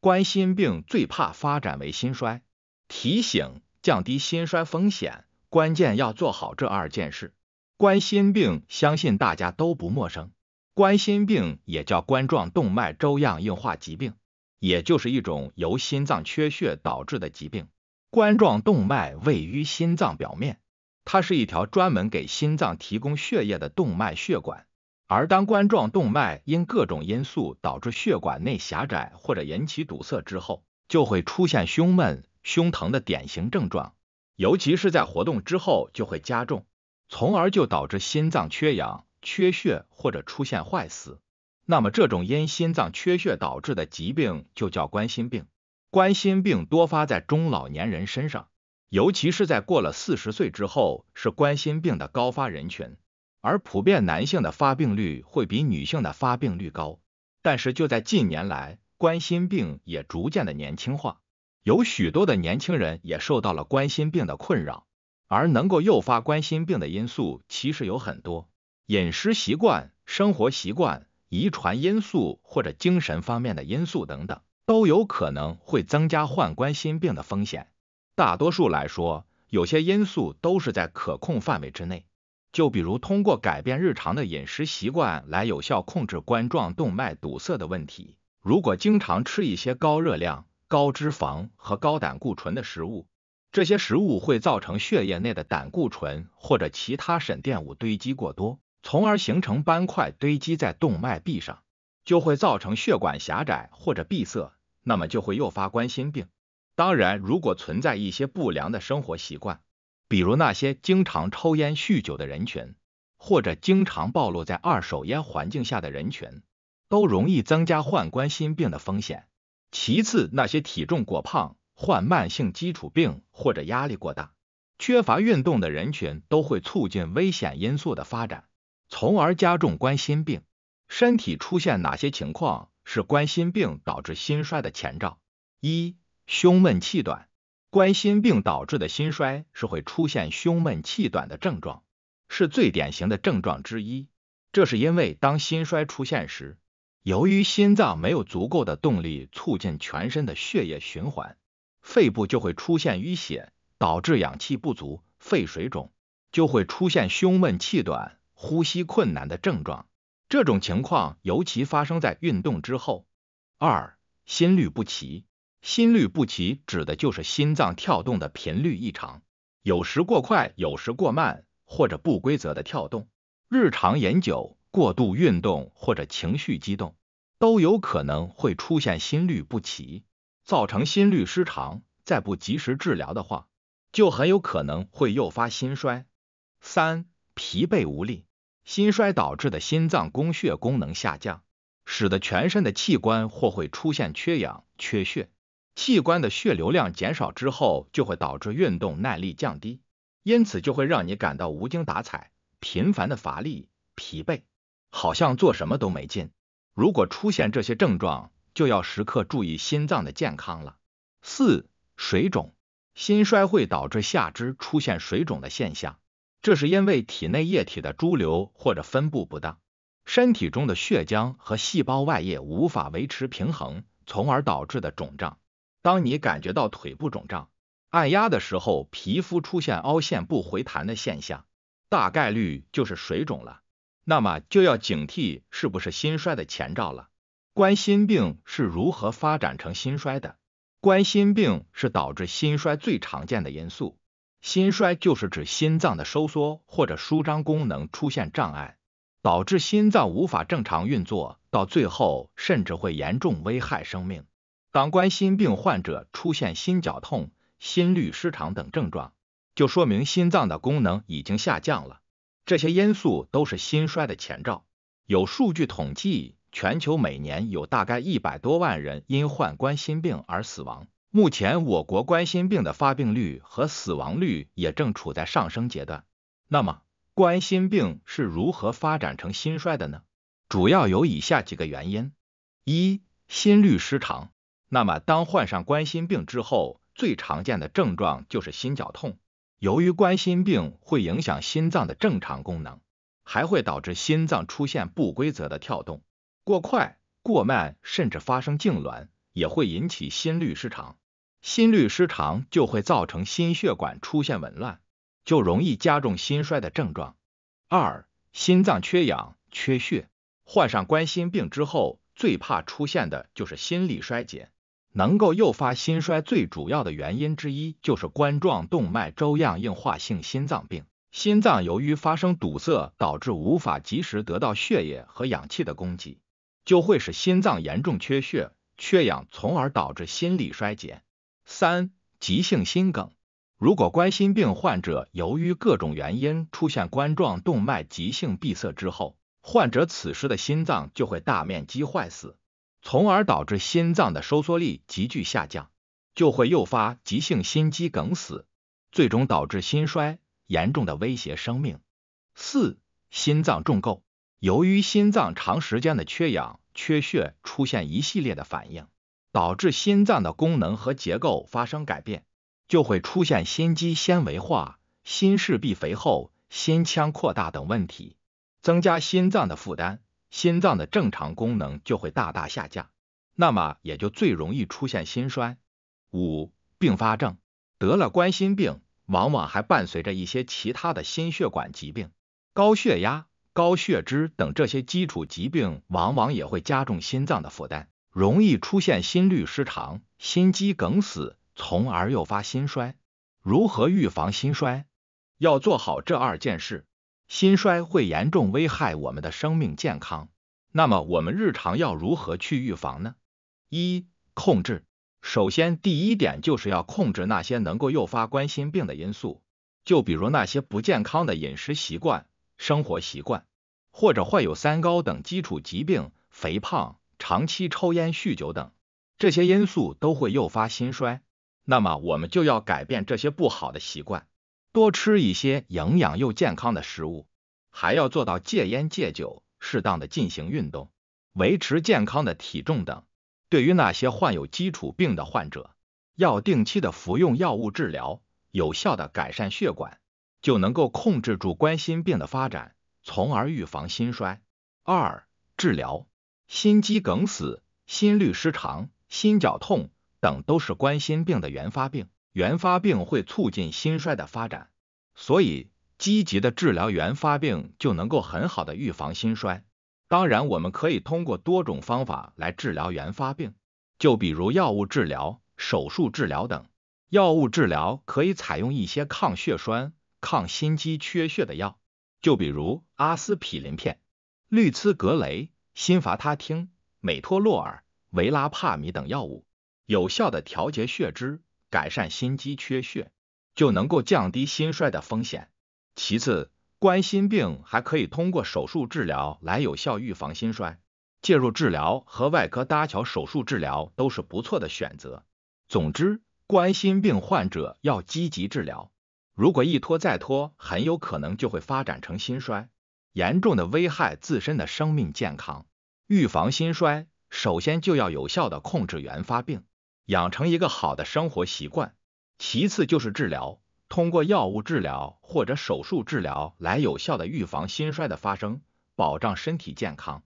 冠心病最怕发展为心衰，提醒降低心衰风险，关键要做好这二件事。冠心病相信大家都不陌生，冠心病也叫冠状动脉粥样硬化疾病，也就是一种由心脏缺血导致的疾病。冠状动脉位于心脏表面，它是一条专门给心脏提供血液的动脉血管。而当冠状动脉因各种因素导致血管内狭窄或者引起堵塞之后，就会出现胸闷、胸疼的典型症状，尤其是在活动之后就会加重，从而就导致心脏缺氧、缺血或者出现坏死。那么，这种因心脏缺血导致的疾病就叫冠心病。冠心病多发在中老年人身上，尤其是在过了四十岁之后，是冠心病的高发人群。而普遍男性的发病率会比女性的发病率高，但是就在近年来，冠心病也逐渐的年轻化，有许多的年轻人也受到了冠心病的困扰。而能够诱发冠心病的因素其实有很多，饮食习惯、生活习惯、遗传因素或者精神方面的因素等等，都有可能会增加患冠心病的风险。大多数来说，有些因素都是在可控范围之内。就比如通过改变日常的饮食习惯来有效控制冠状动脉堵塞的问题。如果经常吃一些高热量、高脂肪和高胆固醇的食物，这些食物会造成血液内的胆固醇或者其他沉淀物堆积过多，从而形成斑块堆积在动脉壁上，就会造成血管狭窄或者闭塞，那么就会诱发冠心病。当然，如果存在一些不良的生活习惯。比如那些经常抽烟、酗酒的人群，或者经常暴露在二手烟环境下的人群，都容易增加患冠心病的风险。其次，那些体重过胖、患慢性基础病或者压力过大、缺乏运动的人群，都会促进危险因素的发展，从而加重冠心病。身体出现哪些情况是冠心病导致心衰的前兆？一、胸闷气短。冠心病导致的心衰是会出现胸闷气短的症状，是最典型的症状之一。这是因为当心衰出现时，由于心脏没有足够的动力促进全身的血液循环，肺部就会出现淤血，导致氧气不足、肺水肿，就会出现胸闷气短、呼吸困难的症状。这种情况尤其发生在运动之后。二、心律不齐。心律不齐指的就是心脏跳动的频率异常，有时过快，有时过慢，或者不规则的跳动。日常饮酒、过度运动或者情绪激动，都有可能会出现心律不齐，造成心律失常。再不及时治疗的话，就很有可能会诱发心衰。三、疲惫无力，心衰导致的心脏供血功能下降，使得全身的器官或会出现缺氧、缺血。器官的血流量减少之后，就会导致运动耐力降低，因此就会让你感到无精打采、频繁的乏力、疲惫，好像做什么都没劲。如果出现这些症状，就要时刻注意心脏的健康了。四、水肿，心衰会导致下肢出现水肿的现象，这是因为体内液体的潴留或者分布不当，身体中的血浆和细胞外液无法维持平衡，从而导致的肿胀。当你感觉到腿部肿胀，按压的时候皮肤出现凹陷不回弹的现象，大概率就是水肿了。那么就要警惕是不是心衰的前兆了。冠心病是如何发展成心衰的？冠心病是导致心衰最常见的因素。心衰就是指心脏的收缩或者舒张功能出现障碍，导致心脏无法正常运作，到最后甚至会严重危害生命。当冠心病患者出现心绞痛、心律失常等症状，就说明心脏的功能已经下降了。这些因素都是心衰的前兆。有数据统计，全球每年有大概一百多万人因患冠心病而死亡。目前，我国冠心病的发病率和死亡率也正处在上升阶段。那么，冠心病是如何发展成心衰的呢？主要有以下几个原因：一、心律失常。那么，当患上冠心病之后，最常见的症状就是心绞痛。由于冠心病会影响心脏的正常功能，还会导致心脏出现不规则的跳动，过快、过慢，甚至发生痉挛，也会引起心律失常。心律失常就会造成心血管出现紊乱，就容易加重心衰的症状。二、心脏缺氧缺血，患上冠心病之后，最怕出现的就是心力衰竭。能够诱发心衰最主要的原因之一就是冠状动脉粥样硬化性心脏病。心脏由于发生堵塞，导致无法及时得到血液和氧气的供给，就会使心脏严重缺血、缺氧，从而导致心力衰竭。三、急性心梗。如果冠心病患者由于各种原因出现冠状动脉急性闭塞之后，患者此时的心脏就会大面积坏死。从而导致心脏的收缩力急剧下降，就会诱发急性心肌梗死，最终导致心衰，严重的威胁生命。四、心脏重构，由于心脏长时间的缺氧、缺血，出现一系列的反应，导致心脏的功能和结构发生改变，就会出现心肌纤维化、心室壁肥厚、心腔扩大等问题，增加心脏的负担。心脏的正常功能就会大大下降，那么也就最容易出现心衰。五、并发症，得了冠心病，往往还伴随着一些其他的心血管疾病，高血压、高血脂等这些基础疾病，往往也会加重心脏的负担，容易出现心律失常、心肌梗死，从而诱发心衰。如何预防心衰？要做好这二件事。心衰会严重危害我们的生命健康，那么我们日常要如何去预防呢？一、控制。首先，第一点就是要控制那些能够诱发冠心病的因素，就比如那些不健康的饮食习惯、生活习惯，或者患有三高等基础疾病、肥胖、长期抽烟、酗酒等，这些因素都会诱发心衰。那么我们就要改变这些不好的习惯。多吃一些营养又健康的食物，还要做到戒烟戒酒，适当的进行运动，维持健康的体重等。对于那些患有基础病的患者，要定期的服用药物治疗，有效的改善血管，就能够控制住冠心病的发展，从而预防心衰。二、治疗，心肌梗死、心律失常、心绞痛等都是冠心病的原发病。原发病会促进心衰的发展，所以积极的治疗原发病就能够很好的预防心衰。当然，我们可以通过多种方法来治疗原发病，就比如药物治疗、手术治疗等。药物治疗可以采用一些抗血栓、抗心肌缺血的药，就比如阿司匹林片、氯吡格雷、辛伐他汀、美托洛尔、维拉帕米等药物，有效的调节血脂。改善心肌缺血，就能够降低心衰的风险。其次，冠心病还可以通过手术治疗来有效预防心衰，介入治疗和外科搭桥手术治疗都是不错的选择。总之，冠心病患者要积极治疗，如果一拖再拖，很有可能就会发展成心衰，严重的危害自身的生命健康。预防心衰，首先就要有效的控制原发病。养成一个好的生活习惯，其次就是治疗，通过药物治疗或者手术治疗来有效的预防心衰的发生，保障身体健康。